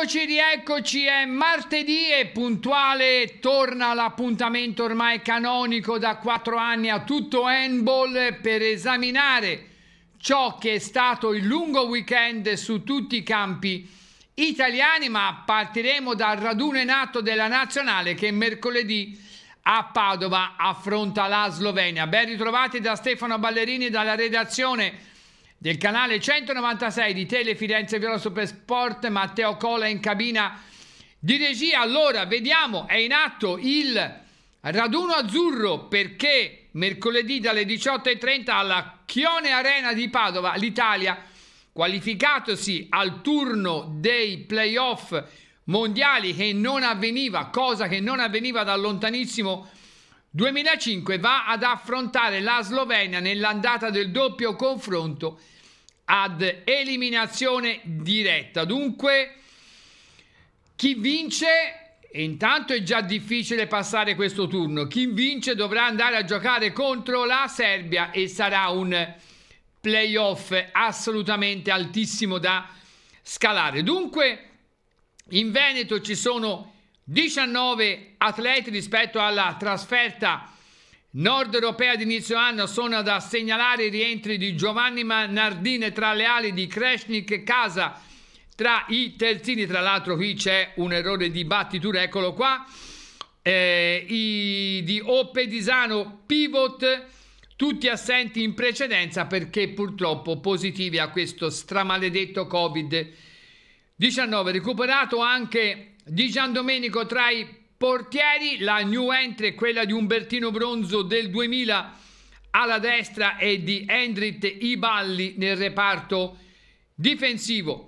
Eccoci, rieccoci, è martedì e puntuale torna l'appuntamento ormai canonico da quattro anni a tutto handball per esaminare ciò che è stato il lungo weekend su tutti i campi italiani, ma partiremo dal raduno in atto della nazionale che mercoledì a Padova affronta la Slovenia. Ben ritrovati da Stefano Ballerini e dalla redazione del canale 196 di Tele Firenze Viola Sport. Matteo Cola in cabina di regia. Allora, vediamo, è in atto il raduno azzurro perché mercoledì dalle 18.30 alla Chione Arena di Padova l'Italia, qualificatosi al turno dei playoff mondiali che non avveniva, cosa che non avveniva da lontanissimo 2005 va ad affrontare la Slovenia nell'andata del doppio confronto ad eliminazione diretta. Dunque, chi vince, intanto è già difficile passare questo turno, chi vince dovrà andare a giocare contro la Serbia e sarà un playoff assolutamente altissimo da scalare. Dunque, in Veneto ci sono 19 atleti rispetto alla trasferta nord europea di inizio anno sono da segnalare i rientri di Giovanni Nardine tra le ali di Kreshnik Casa tra i terzini tra l'altro qui c'è un errore di battitura eccolo qua eh, i, di Opedisano pivot tutti assenti in precedenza perché purtroppo positivi a questo stramaledetto covid 19 recuperato anche di Giandomenico tra i portieri, la new entry è quella di Umbertino Bronzo del 2000 alla destra e di Hendrit Iballi nel reparto difensivo.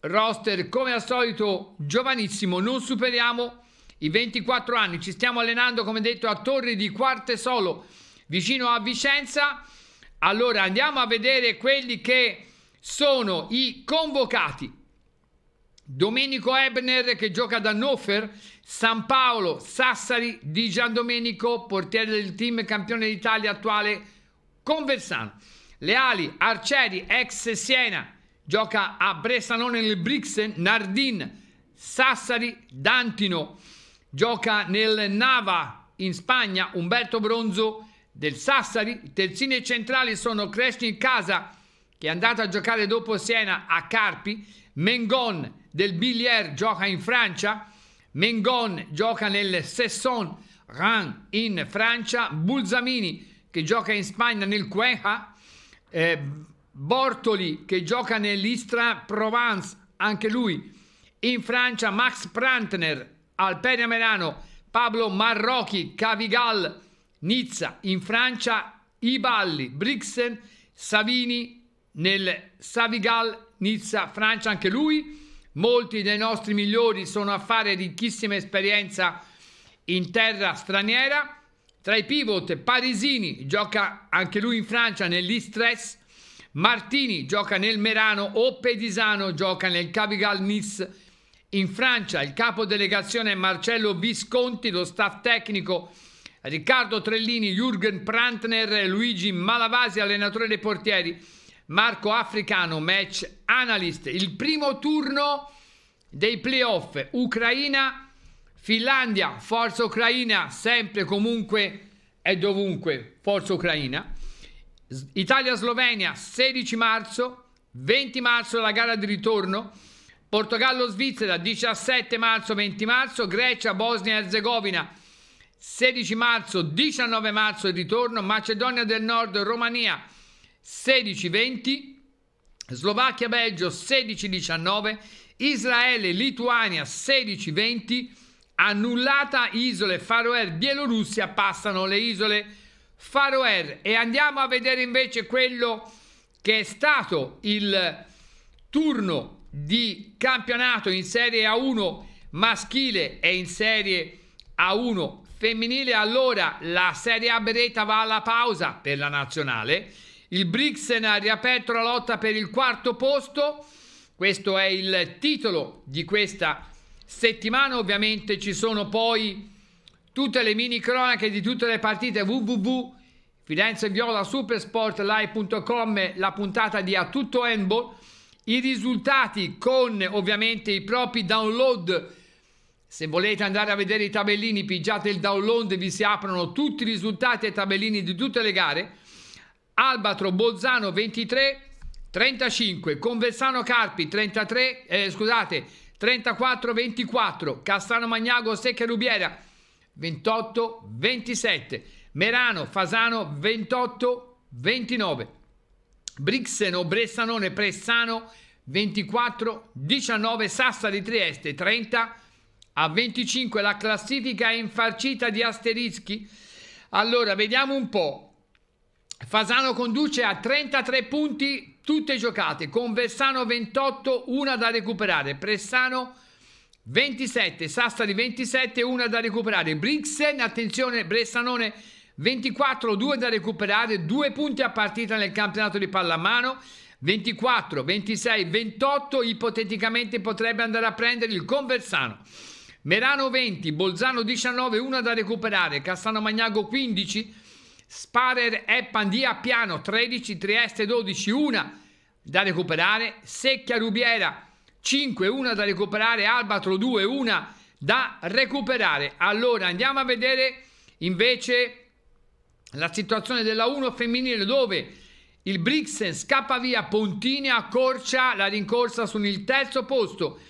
Roster come al solito giovanissimo, non superiamo i 24 anni, ci stiamo allenando come detto a Torri di Quarte Solo vicino a Vicenza. Allora andiamo a vedere quelli che sono i convocati Domenico Ebner che gioca da Hannover, San Paolo, Sassari di Gian Domenico, portiere del team campione d'Italia attuale con Versano. Leali, Arcieri, ex Siena, gioca a Bressanone nel Brixen, Nardin, Sassari, Dantino, gioca nel Nava in Spagna, Umberto Bronzo del Sassari, terzini centrali sono Cresci in Casa che è andato a giocare dopo Siena a Carpi, Mengon, del Billier gioca in Francia, Mengon gioca nel Sesson, Ran in Francia, Bulzamini che gioca in Spagna nel Cueja, eh, Bortoli che gioca nell'Istra Provence, anche lui in Francia, Max Prantner al Peramerano, Pablo Marrocchi, Cavigal, Nizza in Francia, Iballi, Brixen, Savini nel Savigal, Nizza, Francia anche lui, Molti dei nostri migliori sono a fare ricchissima esperienza in terra straniera. Tra i pivot, Parisini gioca anche lui in Francia nell'Istress, Martini gioca nel Merano o Pedisano gioca nel Cavigal Nice. In Francia il capo delegazione è Marcello Visconti, lo staff tecnico Riccardo Trellini, Jürgen Prantner, Luigi Malavasi, allenatore dei portieri. Marco Africano, match analyst. Il primo turno dei playoff Ucraina, Finlandia, Forza Ucraina, sempre comunque e dovunque Forza Ucraina. Italia-Slovenia 16 marzo, 20 marzo la gara di ritorno. Portogallo-Svizzera 17 marzo, 20 marzo. Grecia-Bosnia-Herzegovina 16 marzo, 19 marzo il ritorno. Macedonia del Nord-Romania 16-20, Slovacchia-Belgio 16-19, Israele-Lituania 16-20, annullata isole Faroe-Bielorussia, passano le isole Faroe. E andiamo a vedere invece quello che è stato il turno di campionato in Serie A1 maschile e in Serie A1 femminile. Allora la Serie A Beretta va alla pausa per la nazionale il Brixen ha riaperto la lotta per il quarto posto. Questo è il titolo di questa settimana. Ovviamente ci sono poi tutte le mini cronache di tutte le partite www. Firenze Viola Supersport la puntata di A Tutto Handball i risultati con ovviamente i propri download se volete andare a vedere i tabellini pigiate il download vi si aprono tutti i risultati e i tabellini di tutte le gare Albatro Bolzano 23, 35, Conversano Carpi 33, eh, scusate, 34, 24, Castano Magnago Secca Rubiera 28, 27, Merano Fasano 28, 29, Brixeno Bressanone Pressano 24, 19, Sassari Trieste 30, a 25 la classifica è infarcita di asterischi. Allora, vediamo un po'. Fasano conduce a 33 punti tutte giocate, con Versano 28, una da recuperare, Pressano 27, Sassari 27, una da recuperare, Brixen, attenzione, Bressanone 24, 2 da recuperare, 2 punti a partita nel campionato di pallamano, 24, 26, 28 ipoteticamente potrebbe andare a prendere il Conversano. Merano 20, Bolzano 19, una da recuperare, Castano Magnago 15, Sparer e Pandia piano 13, Trieste 12, 1 da recuperare, Secchia Rubiera 5, 1 da recuperare, Albatro 2, 1 da recuperare. Allora andiamo a vedere invece la situazione della 1 femminile dove il Brixen scappa via, Pontini accorcia la rincorsa sul terzo posto.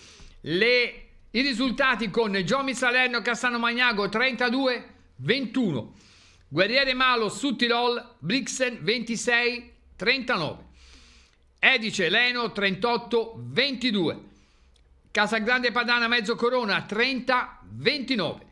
Le, I risultati con Giomi Salerno, Cassano Magnago 32-21. Guerriere Malo su Tirol, Brixen 26, 39. Edice Leno 38, 22. Casagrande Padana Mezzo Corona 30, 29.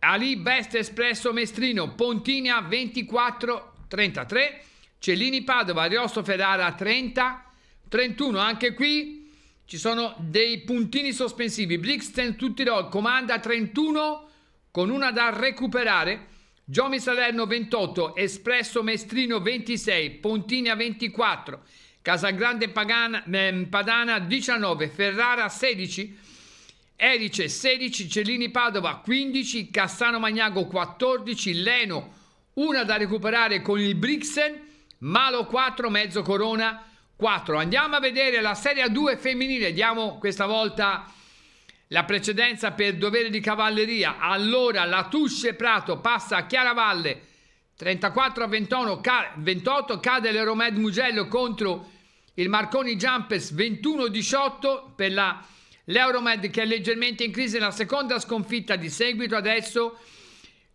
Ali Best Espresso Mestrino Pontinia 24, 33. Cellini Padova, Ariosto Ferrara 30, 31. Anche qui ci sono dei puntini sospensivi. Brixen su Tirol comanda 31 con una da recuperare. Giomi Salerno 28, Espresso Mestrino 26, Pontinia 24, Casagrande Pagana, eh, Padana 19, Ferrara 16, Erice 16, Cellini Padova 15, Cassano Magnago 14, Leno una da recuperare con il Brixen, Malo 4, Mezzo Corona 4. Andiamo a vedere la Serie 2 femminile, diamo questa volta la precedenza per dovere di cavalleria. Allora la Tusce Prato passa a Chiaravalle 34 a 21, ca 28 cade l'Euromed Mugello contro il Marconi Jumpers 21-18 a per la l'Euromed che è leggermente in crisi la seconda sconfitta di seguito adesso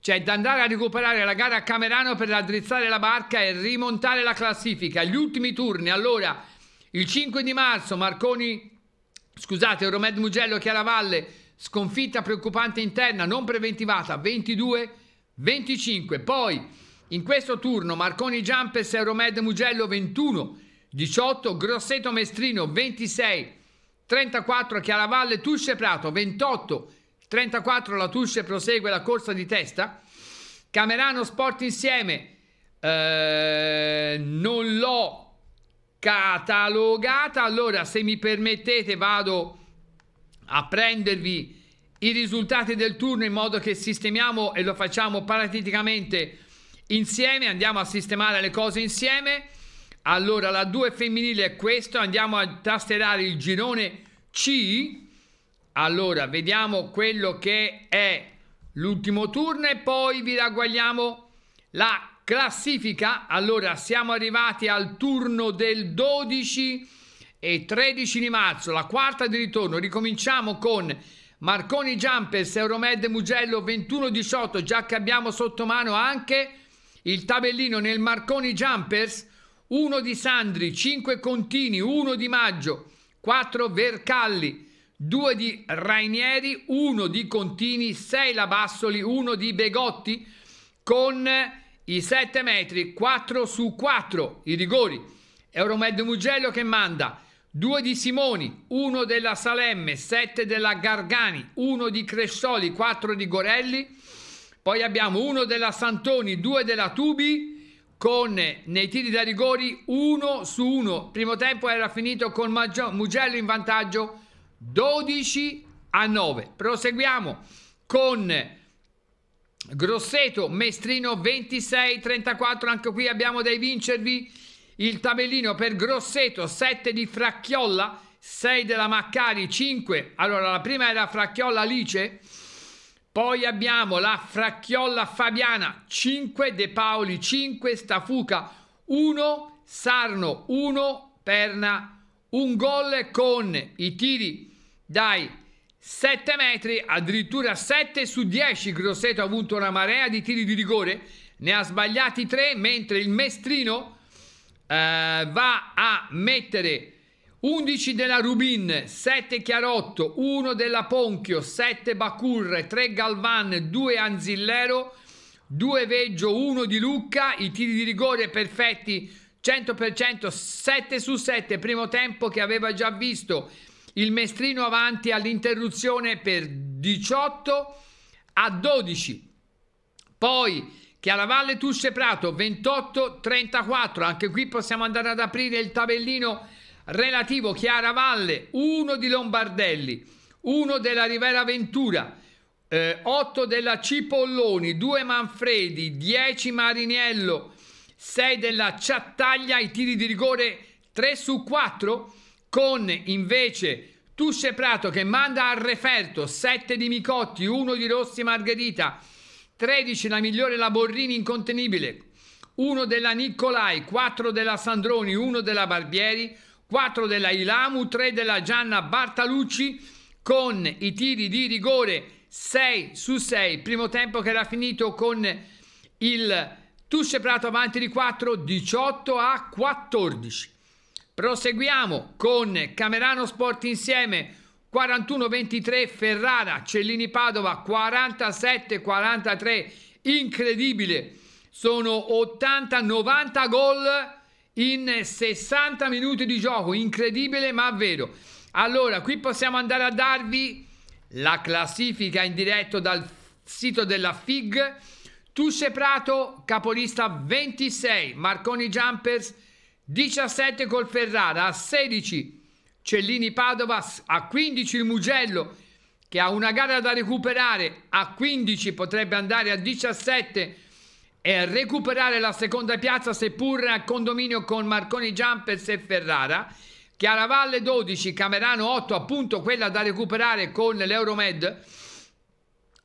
c'è da andare a recuperare la gara a Camerano per raddrizzare la barca e rimontare la classifica. Gli ultimi turni, allora, il 5 di marzo Marconi Scusate, Romed Mugello, Chiaravalle, sconfitta preoccupante interna, non preventivata, 22-25. Poi, in questo turno, Marconi Giampes e Romed Mugello 21, 18, Grosseto Mestrino 26, 34 Chiaravalle Tusce Prato 28, 34 la Tusce prosegue la corsa di testa. Camerano Sport insieme, eh, non l'ho catalogata. Allora, se mi permettete, vado a prendervi i risultati del turno in modo che sistemiamo e lo facciamo paratiticamente insieme, andiamo a sistemare le cose insieme. Allora, la 2 femminile è questo, andiamo a tasterare il girone C. Allora, vediamo quello che è l'ultimo turno e poi vi ragguagliamo la classifica. Allora siamo arrivati al turno del 12 e 13 di marzo, la quarta di ritorno. Ricominciamo con Marconi Jumpers, Euromed Mugello 21-18, già che abbiamo sotto mano anche il tabellino nel Marconi Jumpers, 1 di Sandri, 5 Contini, 1 di Maggio, 4 Vercalli, 2 di Rainieri, 1 di Contini, 6 Labassoli, 1 di Begotti con i 7 metri, 4 su 4, i rigori. Euromed Mugello che manda 2 di Simoni, 1 della Salemme, 7 della Gargani, 1 di Cressoli, 4 di Gorelli. Poi abbiamo 1 della Santoni, 2 della Tubi con nei tiri da rigori 1 su 1. Primo tempo era finito con Mugello in vantaggio 12 a 9. Proseguiamo con Grosseto, Mestrino 26-34, anche qui abbiamo dei vincervi. Il tabellino per Grosseto, 7 di Fracchiolla, 6 della Maccari, 5. Allora, la prima era Fracchiolla Alice, poi abbiamo la Fracchiolla Fabiana, 5, De Paoli, 5, Stafuca, 1, Sarno, 1, Perna, un gol con i tiri dai 7 metri, addirittura 7 su 10. Grosseto ha avuto una marea di tiri di rigore, ne ha sbagliati 3, mentre il Mestrino eh, va a mettere 11 della Rubin, 7 Chiarotto, 1 della Ponchio, 7 Bacur, 3 Galvan, 2 Anzillero, 2 Veggio, 1 di Lucca. I tiri di rigore perfetti 100%, 7 su 7, primo tempo che aveva già visto il mestrino avanti all'interruzione per 18 a 12. Poi Chiaravalle Tusce Prato 28 34, anche qui possiamo andare ad aprire il tabellino relativo Chiaravalle 1 di Lombardelli, 1 della Rivera Ventura, eh, 8 della Cipolloni, 2 Manfredi, 10 Mariniello, 6 della Ciattaglia, i tiri di rigore 3 su 4 con invece Tusce Prato che manda al referto 7 di Micotti, 1 di Rossi Margherita, 13 la migliore la Borrini incontenibile, 1 della Nicolai, 4 della Sandroni, 1 della Barbieri, 4 della Ilamu, 3 della Gianna Bartalucci con i tiri di rigore 6 su 6, primo tempo che era finito con il Tusce Prato avanti di 4, 18 a 14. Proseguiamo con Camerano Sport insieme 41-23 Ferrara, Cellini Padova 47-43, incredibile, sono 80-90 gol in 60 minuti di gioco, incredibile ma vero. Allora, qui possiamo andare a darvi la classifica in diretto dal sito della FIG. Tusce Prato, capolista 26, Marconi Jumpers 17 col Ferrara, a 16 Cellini Padova, a 15 il Mugello che ha una gara da recuperare, a 15 potrebbe andare a 17 e recuperare la seconda piazza seppur a condominio con Marconi Jumpers e Ferrara. Chiaravalle 12, Camerano 8, appunto quella da recuperare con l'Euromed.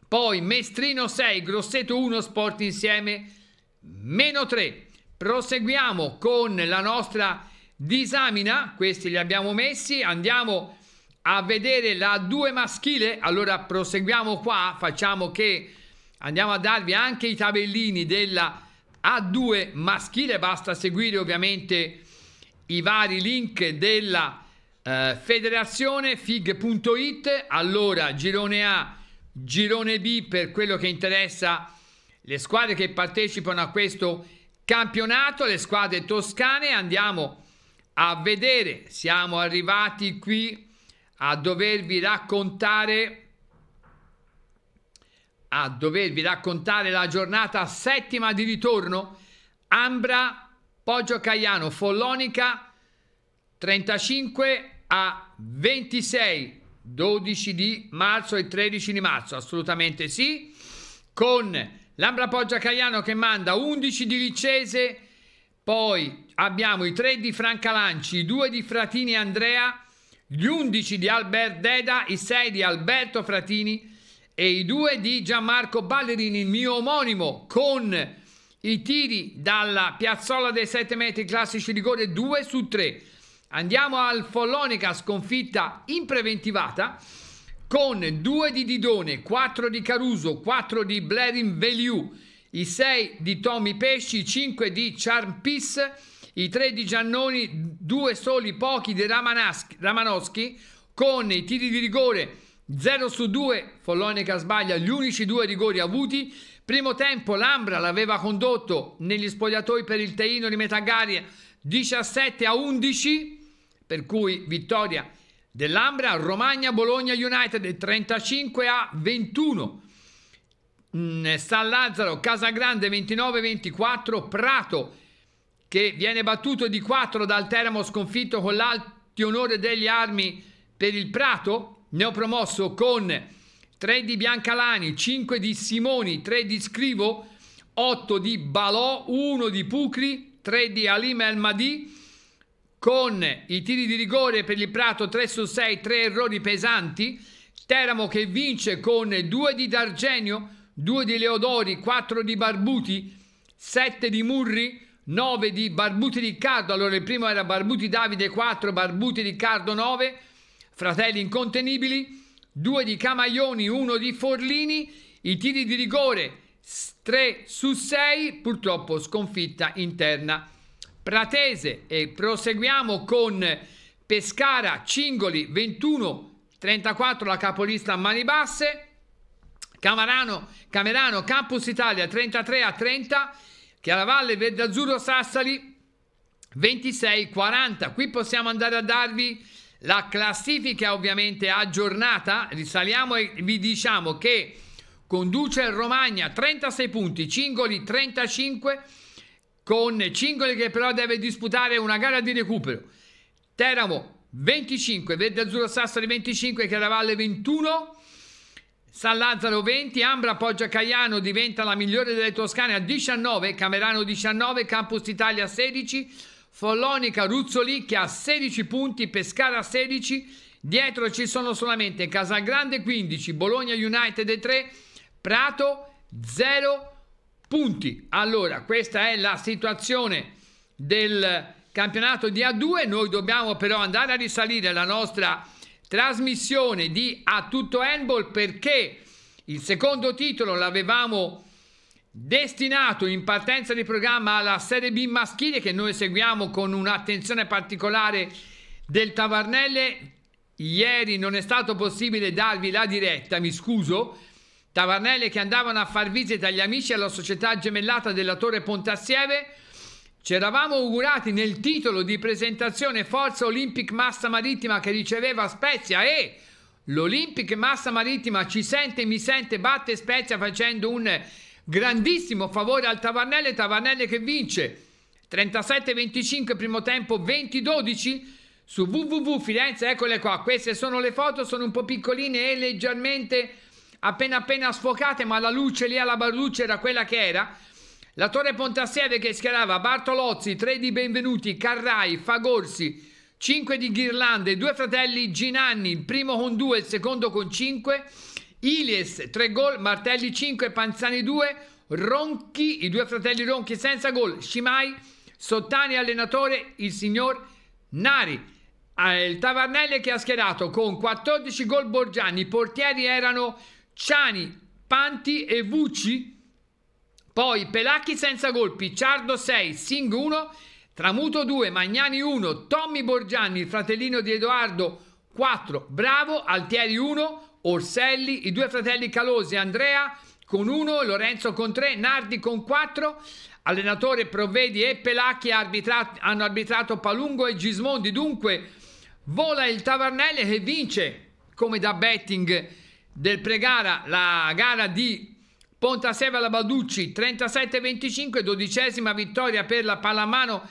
Poi Mestrino 6, Grosseto 1, Sport Insieme meno 3. Proseguiamo con la nostra disamina, questi li abbiamo messi, andiamo a vedere la 2 maschile, allora proseguiamo qua, facciamo che andiamo a darvi anche i tabellini della A2 maschile, basta seguire ovviamente i vari link della eh, federazione fig.it, allora girone A, girone B per quello che interessa le squadre che partecipano a questo campionato, le squadre toscane. Andiamo a vedere, siamo arrivati qui a dovervi raccontare a dovervi raccontare la giornata settima di ritorno Ambra Poggio Caiano Follonica 35 a 26 12 di marzo e 13 di marzo assolutamente sì con Lambra Poggia Caiano che manda 11 di Riccese, poi abbiamo i 3 di Franca Lanci, i 2 di Fratini Andrea, gli 11 di Albert Deda, i 6 di Alberto Fratini e i 2 di Gianmarco Ballerini, il mio omonimo, con i tiri dalla piazzola dei 7 metri classici rigore 2 su 3. Andiamo al Follonica, sconfitta impreventivata con 2 di Didone, 4 di Caruso, 4 di Blerin Veliu, i 6 di Tommy Pesci, i 5 di Charm Charmpis, i 3 di Giannoni, 2 soli pochi di Ramanowski, con i tiri di rigore 0 su 2, Follone che sbaglia gli unici due rigori avuti, primo tempo Lambra l'aveva condotto negli spogliatoi per il Teino di metà 17 a 11, per cui vittoria dell'Ambra, Romagna, Bologna United 35 a 21. Mm, eh, San Lazzaro, Casagrande 29-24, Prato che viene battuto di 4 dal Teramo sconfitto con l'alti onore degli armi per il Prato, neopromosso con 3 di Biancalani, 5 di Simoni, 3 di Scrivo, 8 di Balò, 1 di Pucri, 3 di Alim El Madi, con i tiri di rigore per il Prato 3 su 6, 3 errori pesanti. Teramo che vince con 2 di D'Argenio, 2 di Leodori, 4 di Barbuti, 7 di Murri, 9 di Barbuti Riccardo. Allora il primo era Barbuti Davide 4, Barbuti Riccardo 9, fratelli incontenibili, 2 di Camaglioni, 1 di Forlini, i tiri di rigore 3 su 6, purtroppo sconfitta interna Pratese e proseguiamo con Pescara Cingoli 21 34 la capolista a mani basse Camarano, Camerano Campus Italia 33 30 Chiaravalle Verde Azzurro Sassali 26 40 qui possiamo andare a darvi la classifica ovviamente aggiornata risaliamo e vi diciamo che conduce Romagna 36 punti Cingoli 35 con Cingoli che però deve disputare una gara di recupero. Teramo 25, Verde Azzurro Sassari 25, Caravalle 21, San Lazzaro 20, Ambra Poggia Caiano diventa la migliore delle Toscane a 19, Camerano 19, Campus Italia 16, Follonica che ha 16 punti, Pescara 16, dietro ci sono solamente Casagrande 15, Bologna United 3, Prato 0, punti. Allora, questa è la situazione del campionato di A2. Noi dobbiamo però andare a risalire la nostra trasmissione di A Tutto Handball perché il secondo titolo l'avevamo destinato in partenza di programma alla Serie B maschile che noi seguiamo con un'attenzione particolare del Tavarnelle. Ieri non è stato possibile darvi la diretta, mi scuso, Tavarnelle che andavano a far visita agli amici alla società gemellata della Torre Pontassieve, ci eravamo augurati nel titolo di presentazione Forza Olympic Massa Marittima che riceveva Spezia e l'Olympic Massa Marittima ci sente, mi sente, batte Spezia facendo un grandissimo favore al Tavarnelle. Tavarnelle che vince 37-25 primo tempo 20-12 su www Firenze, eccole qua, queste sono le foto, sono un po' piccoline e leggermente appena appena sfocate, ma la luce lì alla barluce era quella che era. La Torre Pontassieve che schierava Bartolozzi, 3 di Benvenuti, Carrai, Fagorsi, 5 di Ghirlande, due fratelli Ginanni, il primo con 2, il secondo con 5, Ilies 3 gol, Martelli 5, Panzani 2, Ronchi, i due fratelli Ronchi senza gol, Scimai, Sottani allenatore, il signor Nari. Ah, il Tavarnelle che ha schierato con 14 gol Borgiani, i portieri erano Ciani, Panti e Vucci. Poi Pelacchi senza colpi, Ciardo 6, Sing 1, Tramuto 2, Magnani 1, Tommy Borgianni, il fratellino di Edoardo 4, Bravo, Altieri 1, Orselli, i due fratelli Calosi, Andrea con 1, Lorenzo con 3, Nardi con 4, allenatore Provvedi e Pelacchi arbitrat- hanno arbitrato Palungo e Gismondi, dunque vola il Tavarnelle che vince come da betting del pregara, la gara di Pontasevela Balducci 37-25, dodicesima vittoria per la Palamano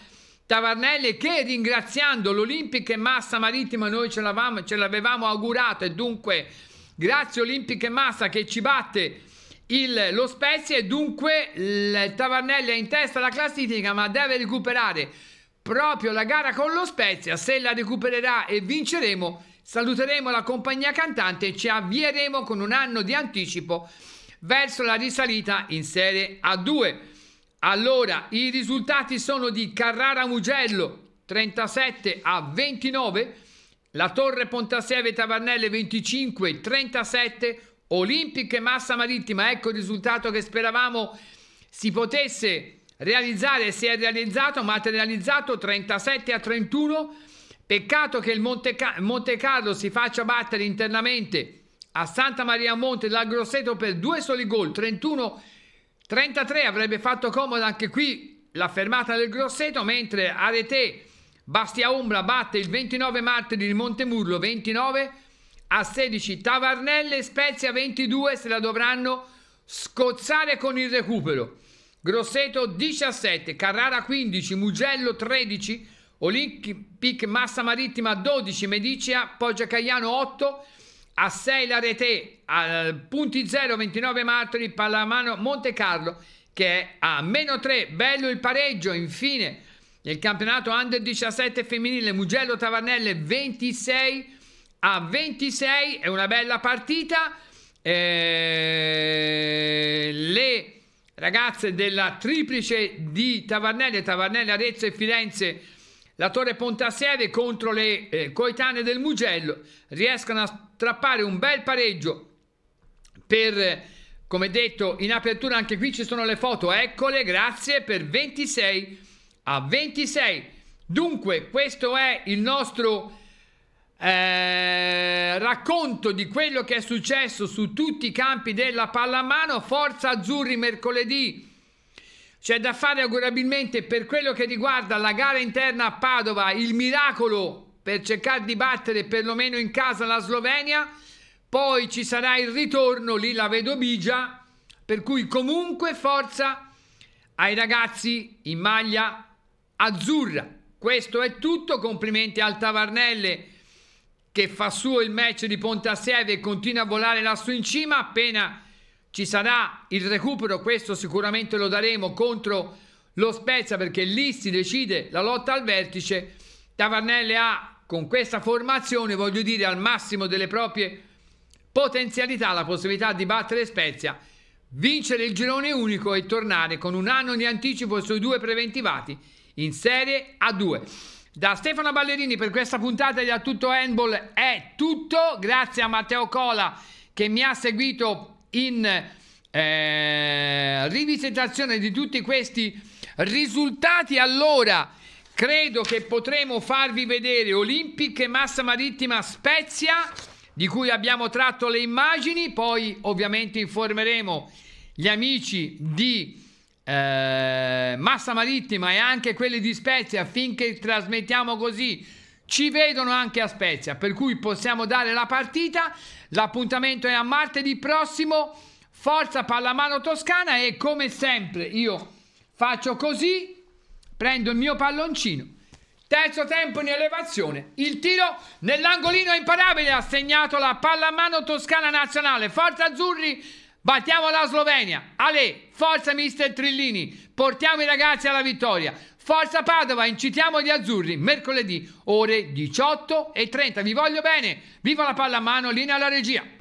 Tavarnelli che ringraziando l'Olimpica e Massa Marittima noi ce, ce l'avevamo augurato e dunque grazie Olimpica e Massa che ci batte il, lo Spezia e dunque il Tavarnelli è in testa alla classifica ma deve recuperare proprio la gara con lo Spezia se la recupererà e vinceremo saluteremo la compagnia cantante e ci avvieremo con un anno di anticipo verso la risalita in Serie A2. Allora, i risultati sono di Carrara Mugello 37 a 29, la Torre Pontaseve Tavarnelle 25 37, Olimpiche Massa Marittima, ecco il risultato che speravamo si potesse realizzare, si è realizzato, materializzato 37 a 31 Peccato che il Monte, Monte Carlo si faccia battere internamente a Santa Maria Monte dal Grosseto per due soli gol, 31-33 avrebbe fatto comodo anche qui la fermata del Grosseto, mentre Arete Bastia Umbra batte il 29 martedì il Montemurlo 29 a 16, Tavarnelle Spezia 22 se la dovranno scozzare con il recupero, Grosseto 17, Carrara 15, Mugello 13, Olimpic Massa Marittima 12, Medicea, Poggia Caiano 8, a 6 la rete, a punti 0, 29 Martoli, Pallamano, Monte Carlo che è a meno 3, bello il pareggio, infine nel campionato Under 17 femminile Mugello Tavarnelle 26 a 26, è una bella partita, eh, le ragazze della triplice di Tavarnelle, Tavarnelle Arezzo e Firenze la Torre Pontasede contro le eh, coetanee del Mugello riescono a strappare un bel pareggio per... come detto in apertura anche qui ci sono le foto, eccole, grazie per 26 a 26. Dunque questo è il nostro eh, racconto di quello che è successo su tutti i campi della pallamano. Forza Azzurri mercoledì c'è da fare augurabilmente per quello che riguarda la gara interna a Padova, il miracolo per cercare di battere perlomeno in casa la Slovenia, poi ci sarà il ritorno, lì la vedo bigia, per cui comunque forza ai ragazzi in maglia azzurra. Questo è tutto, complimenti al Tavarnelle che fa suo il match di Ponte a Seve e continua a volare lassù in cima appena ci sarà il recupero, questo sicuramente lo daremo contro lo Spezia perché lì si decide la lotta al vertice. Tavarnelle ha con questa formazione, voglio dire, al massimo delle proprie potenzialità la possibilità di battere Spezia, vincere il girone unico e tornare con un anno di anticipo sui due preventivati in Serie A2. Da Stefano Ballerini per questa puntata di A Tutto Handball è tutto, grazie a Matteo Cola che mi ha seguito in eh, rivisitazione di tutti questi risultati, allora credo che potremo farvi vedere Olimpiche e Massa Marittima Spezia, di cui abbiamo tratto le immagini, poi ovviamente informeremo gli amici di eh, Massa Marittima e anche quelli di Spezia affinché trasmettiamo così ci vedono anche a Spezia, per cui possiamo dare la partita. L'appuntamento è a martedì prossimo. Forza Pallamano Toscana e come sempre io faccio così, prendo il mio palloncino. Terzo tempo in elevazione, il tiro nell'angolino imparabile ha segnato la Pallamano Toscana Nazionale. Forza Azzurri Battiamo la Slovenia. Ale, forza mister Trillini. Portiamo i ragazzi alla vittoria. Forza Padova, incitiamo gli azzurri. Mercoledì, ore 18 e 30. Vi voglio bene. Viva la palla a mano, linea alla regia.